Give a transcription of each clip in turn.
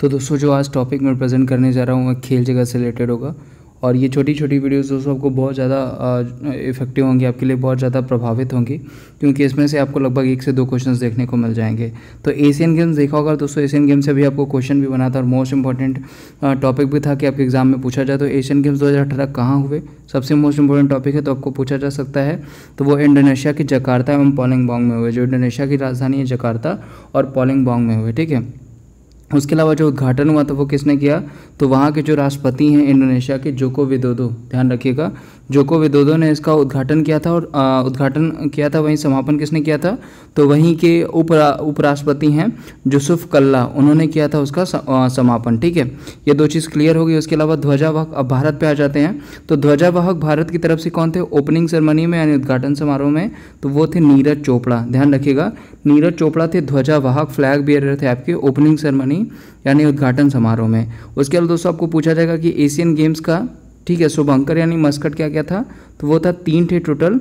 तो दोस्तों जो आज टॉपिक मैं प्रेजेंट करने जा रहा हूँ वह खेल जगह से रिलेटेड होगा और ये छोटी छोटी वीडियोस दोस्तों आपको बहुत ज़्यादा इफेक्टिव होंगी आपके लिए बहुत ज़्यादा प्रभावित होंगी क्योंकि इसमें से आपको लगभग एक से दो क्वेश्चंस देखने को मिल जाएंगे तो एशियन गेम्स देखा होगा दोस्तों एशियन गेम्स से भी आपको क्वेश्चन भी बना था और मोस्ट इंपॉर्टेंट टॉपिक भी था कि आपके एग्जाम में पूछा जाए तो एशियन गेम्स दो हज़ार कहाँ हुए सबसे मोस्ट इंपॉर्टेंट टॉपिक है तो आपको पूछा जा सकता है तो वो इंडोनेशिया की जकार्ता एवं पॉलिंग में हुए जो इंडोनेशिया की राजधानी है जकार्ता और पोलिंग में हुए ठीक है उसके अलावा जो उद्घाटन हुआ था वो किसने किया तो वहाँ के जो राष्ट्रपति हैं इंडोनेशिया के जोको विदोदो ध्यान रखिएगा जोको विदोदो ने इसका उद्घाटन किया था और उद्घाटन किया था वहीं समापन किसने किया था तो वहीं के उपरा उपराष्ट्रपति हैं जोसुफ कल्ला उन्होंने किया था उसका समापन ठीक है ये दो चीज़ क्लियर हो गई उसके अलावा ध्वजावाहक अब भारत पे आ जाते हैं तो ध्वजावाहक भारत की तरफ से कौन थे ओपनिंग सेरेमनी में यानी उद्घाटन समारोह में तो वो थे नीरज चोपड़ा ध्यान रखिएगा नीरज चोपड़ा थे ध्वजावाहक फ्लैग बियर थे आपके ओपनिंग सेरेमनी यानी उद्घाटन समारोह में उसके अलावा दोस्तों आपको पूछा जाएगा कि एशियन गेम्स का ठीक है शुभंकर यानी मस्कट क्या क्या था तो वो था तीन थे टोटल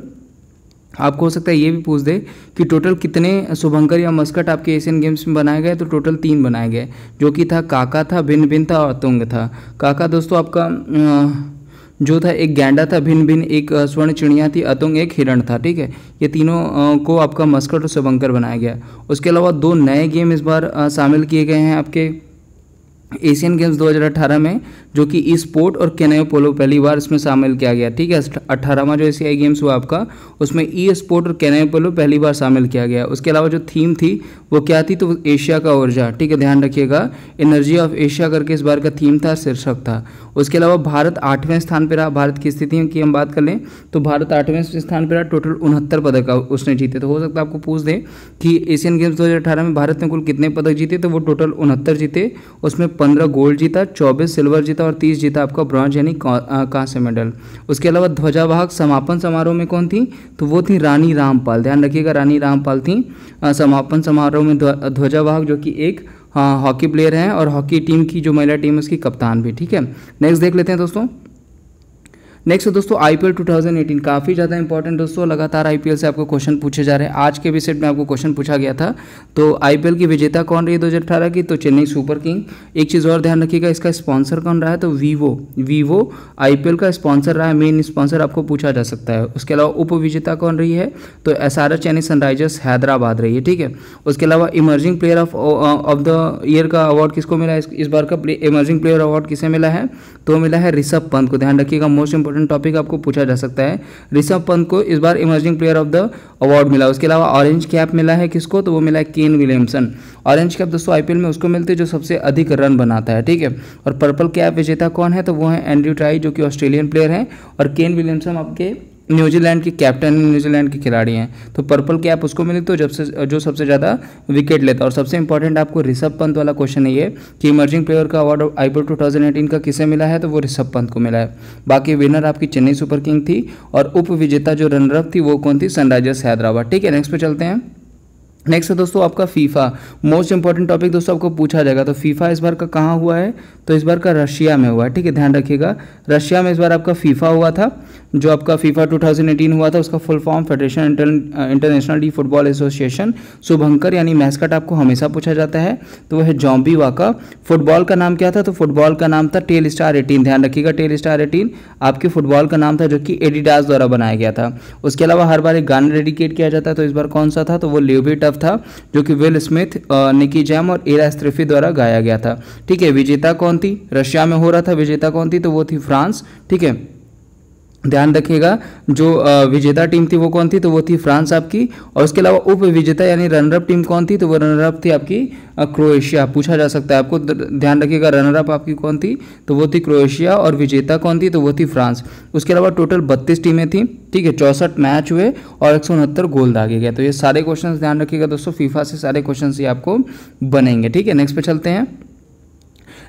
आपको हो सकता है ये भी पूछ दे कि टोटल कितने शुभंकर या मस्कट आपके एशियन गेम्स में बनाए गए तो टोटल तीन बनाए गए जो कि था काका था भिन्न भिन्न था और तुंग था काका दोस्तों आपका जो था एक गैंडा था भिन्न भिन्न एक स्वर्ण चिड़िया थी अतुंग एक हिरण था ठीक है ये तीनों को आपका मस्कट और शुभंकर बनाया गया उसके अलावा दो नए गेम इस बार शामिल किए गए हैं आपके एशियन गेम्स 2018 में जो कि ई स्पोर्ट और कैनयो पोलो पहली बार इसमें शामिल किया गया ठीक है अट्ठारहवा जो एशियाई गेम्स हुआ आपका उसमें ई स्पोर्ट और कैनयो पोलो पहली बार शामिल किया गया उसके अलावा जो थीम थी वो क्या थी तो एशिया का ऊर्जा ठीक है ध्यान रखिएगा एनर्जी ऑफ एशिया करके इस बार का थीम था शीर्षक था उसके अलावा भारत आठवें स्थान पर रहा भारत की स्थिति की हम बात कर लें तो भारत आठवें स्थान पर रहा टोटल उनहत्तर पदक उसने जीते तो हो सकता है आपको पूछ दें कि एशियन गेम्स दो में भारत ने कुल कितने पदक जीते तो वो टोटल उनहत्तर जीते उसमें पंद्रह गोल्ड जीता चौबीस सिल्वर जीता जीता और तीस जीता आपका ब्रॉन्ज यानी कांस्य मेडल उसके अलावा ध्वजावाहक समापन समारोह में कौन थी तो वो थी रानी रामपाल ध्यान रखिएगा रानी रामपाल थी समापन समारोह में ध्वजावाहक जो कि एक हाँ, हॉकी प्लेयर हैं और हॉकी टीम की जो महिला टीम है उसकी कप्तान भी ठीक है नेक्स्ट देख लेते हैं दोस्तों नेक्स्ट दोस्तों आईपीएल 2018 काफ़ी ज़्यादा इंपॉर्टेंट दोस्तों लगातार आईपीएल से आपको क्वेश्चन पूछे जा रहे हैं आज के भी सेट में आपको क्वेश्चन पूछा गया था तो आईपीएल की विजेता कौन रही है दो की तो चेन्नई सुपर किंग एक चीज़ और ध्यान रखिएगा इसका स्पॉन्सर कौन रहा है तो वीवो वीवो आईपीएल का स्पॉन्सर रहा है मेन स्पॉन्सर आपको पूछा जा सकता है उसके अलावा उप कौन रही है तो एस आर सनराइजर्स हैदराबाद रही है ठीक है उसके अलावा emerging player of of the year का अवार्ड किसको मिला है इस बार का इमर्जिंग प्लेयर अवार्ड किसे मिला है तो मिला है ऋषभ पंत को ध्यान रखिएगा मोस्ट इंपॉर्टेंट टॉपिक आपको पूछा जा सकता है ऋषभ पंत को इस बार emerging player of the award मिला उसके अलावा ऑरेंज कैप मिला है किसको तो वो मिला है केन विलियमसन ऑरेंज कैप दोस्तों आईपीएल में उसको मिलते है जो सबसे अधिक रन बनाता है ठीक है और पर्पल कैप विजेता कौन है तो वो है एंड्रू ट्राई जो कि ऑस्ट्रेलियन प्लेयर है और केन विलियमसन आपके न्यूजीलैंड के कैप्टन न्यूजीलैंड के खिलाड़ी हैं तो पर्पल कैप उसको मिली तो जब से जो सबसे ज़्यादा विकेट लेता और सबसे इंपॉर्टेंट आपको ऋषभ पंत वाला क्वेश्चन है ये कि इमर्जिंग प्लेयर का अवार्ड आई पी का किसे मिला है तो वो ऋषभ पंत को मिला है बाकी विनर आपकी चेन्नई सुपर किंग थी और उप विजेता जो रनरअप थी वो कौन थी सनराइजर्स हैदराबाद ठीक है नेक्स्ट पे चलते हैं नेक्स्ट है दोस्तों आपका फीफा मोस्ट इंपॉर्टेंट टॉपिक दोस्तों आपको पूछा जाएगा तो फीफा इस बार का कहाँ हुआ है तो इस बार का रशिया में हुआ है ठीक है ध्यान रखिएगा रशिया में इस बार आपका फीफा हुआ था जो आपका फीफा 2018 हुआ था उसका full form federation international de football association शुभंकर यानी मैस्कट आपको हमेशा पूछा जाता है तो वह है जॉम्बी वाका फुटबॉल का नाम क्या था तो फुटबॉल का नाम था टेल स्टार एटीन ध्यान रखिएगा टेल स्टार एटीन आपके फुटबॉल का नाम था जो कि एडिडास द्वारा बनाया गया था उसके अलावा हर बार एक गाना डेडिकेट किया जाता है तो इस बार कौन सा था तो वो लिवी टफ था जो कि विल स्मिथ निकी जैम और एरा स्त्रिफी द्वारा गाया गया था ठीक है विजेता कौन थी रशिया में हो रहा था विजेता कौन थी तो वो थी फ्रांस ठीक है ध्यान रखिएगा जो विजेता टीम थी वो कौन थी तो वो थी फ्रांस आपकी और उसके अलावा उप विजेता यानी रनरअप टीम कौन थी तो वो रनरअप थी आपकी क्रोएशिया पूछा जा सकता है आपको ध्यान रखिएगा रनरअप आपकी कौन थी तो वो थी क्रोएशिया और विजेता कौन थी तो वो थी फ्रांस उसके अलावा टोटल बत्तीस टीमें थी ठीक है चौंसठ मैच हुए और एक गोल दागे गए तो ये सारे क्वेश्चन ध्यान रखिएगा दोस्तों फीफा से सारे क्वेश्चन ये आपको बनेंगे ठीक है नेक्स्ट पे चलते हैं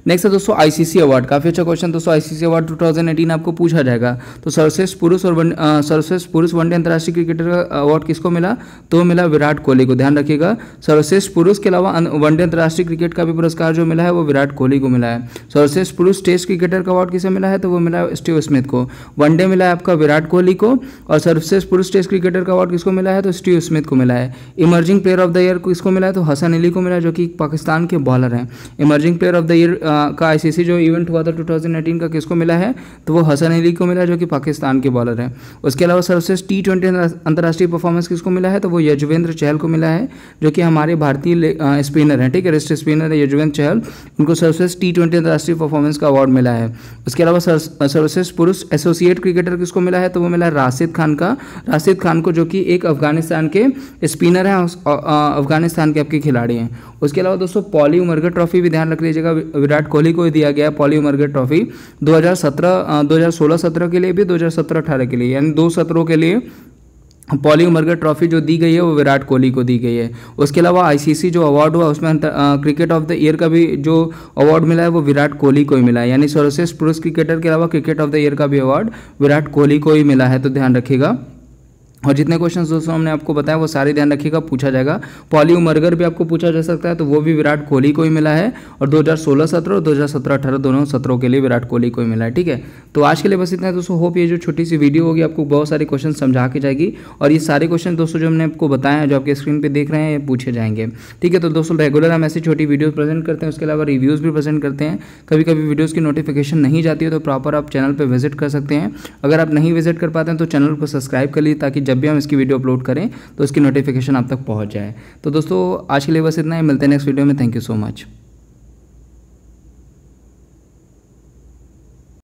नेक्स्ट है दोस्तों आईसीसी अवार्ड काफ़ी अच्छा क्वेश्चन दोस्तों आईसीसी अवार्ड 2018 आपको पूछा जाएगा तो सर्वश्रेष्ठ पुरुष और सर्वश्रेष्ठ पुरुष वनडे अंतर्राष्ट्रीय क्रिकेटर का अवार्ड किसको मिला तो मिला विराट कोहली को ध्यान रखिएगा सर्वश्रेष्ठ पुरुष के अलावा वनडे अंतर्राष्ट्रीय क्रिकेट का भी पुरस्कार जो मिला है वो विराट कोहली को मिला है सर्वश्रेष्ठ पुरुष टेस्ट क्रिकेटर का अवार्ड किसे मिला है तो वो मिला स्टीव स्मिथ को वनडे मिला है आपका विराट कोहली को और सर्वश्रेष्ठ पुरुष टेस्ट क्रिकेटर का अवार्ड किसको मिला है तो स्टीव स्मिथ को मिला है emerging player of the year को किसको मिला है तो हसन अली को मिला जो कि पाकिस्तान के बॉलर हैं emerging player of the year का आईसीसी जो इवेंट हुआ था 2019 का किसको मिला है तो वो हसन अली को मिला जो कि पाकिस्तान के बॉलर है उसके अलावा सर्वश्रेष्ठ टी ट्वेंटी अंतर्राष्ट्रीय परफॉर्मेंस किसको मिला है तो वो यजुवेंद्र चहल को मिला है जो कि हमारे भारतीय स्पिनर हैं ठीक है रिस्ट स्पिनर है यजुवेंद्र चहल उनको सर्वश्रेष्ठ टी ट्वेंटी अंतर्राष्ट्रीय परफॉर्मेंस का अवार्ड मिला है उसके अलावा सर्वश्रेष्ठ पुरुष एसोसिएट क्रिकेटर किसको मिला है तो वो मिला है राशिद खान का राशिद खान को जो कि एक अफगानिस्तान के स्पिनर हैं अफगानिस्तान के आपके खिलाड़ी हैं उसके अलावा दोस्तों पॉली उमरगढ़ ट्रॉफी भी ध्यान रख लीजिएगा विराट विराट कोहली को ही दिया गया पॉली उमरगे ट्रॉफी 2017 2016-17 के लिए भी 2017-18 के लिए यानी दो सत्रों के लिए पॉली उमरगे ट्रॉफी जो दी गई है वो विराट कोहली को दी गई है उसके अलावा आईसीसी जो अवार्ड हुआ उसमें क्रिकेट ऑफ द ईयर का भी जो अवार्ड मिला है वो विराट कोहली को ही मिला है यानी सर्वश्रेष्ठ पुरुष क्रिकेटर के अलावा क्रिकेट ऑफ द ईयर का भी अवार्ड विराट कोहली को ही मिला है तो ध्यान रखिएगा और जितने क्वेश्चन दोस्तों हमने आपको बताया वो सारे ध्यान रखिएगा पूछा जाएगा पॉली उमरगर भी आपको पूछा जा सकता है तो वो भी विराट कोहली को ही मिला है और 2016-17 और 2017-18 दोनों सत्रों के लिए विराट कोहली को ही मिला है ठीक है तो आज के लिए बस इतना है दोस्तों होप ये जो छोटी सी वीडियो होगी आपको बहुत सारे क्वेश्चन समझा के जाएगी और ये सारे क्वेश्चन दोस्तों जो हमने आपको बताया है जो आपके स्क्रीन पर देख रहे हैं ये पूछे जाएंगे ठीक है तो दोस्तों रेगुलर हम ऐसी छोटी वीडियो प्रेजेंट करते हैं उसके अलावा रिव्यूज़ भी प्रेजेंट करते हैं कभी कभी वीडियोज़ की नोटिफिकेशन नहीं जाती है तो प्रॉपर आप चैनल पर विजिट कर सकते हैं अगर आप नहीं विजिट कर पाते हैं तो चैनल को सब्सक्राइब कर लीजिए ताकि जब भी हम इसकी वीडियो अपलोड करें तो उसकी नोटिफिकेशन आप तक पहुँच जाए तो दोस्तों आज के लिए बस इतना ही मिलते हैं नेक्स्ट वीडियो में थैंक यू सो मच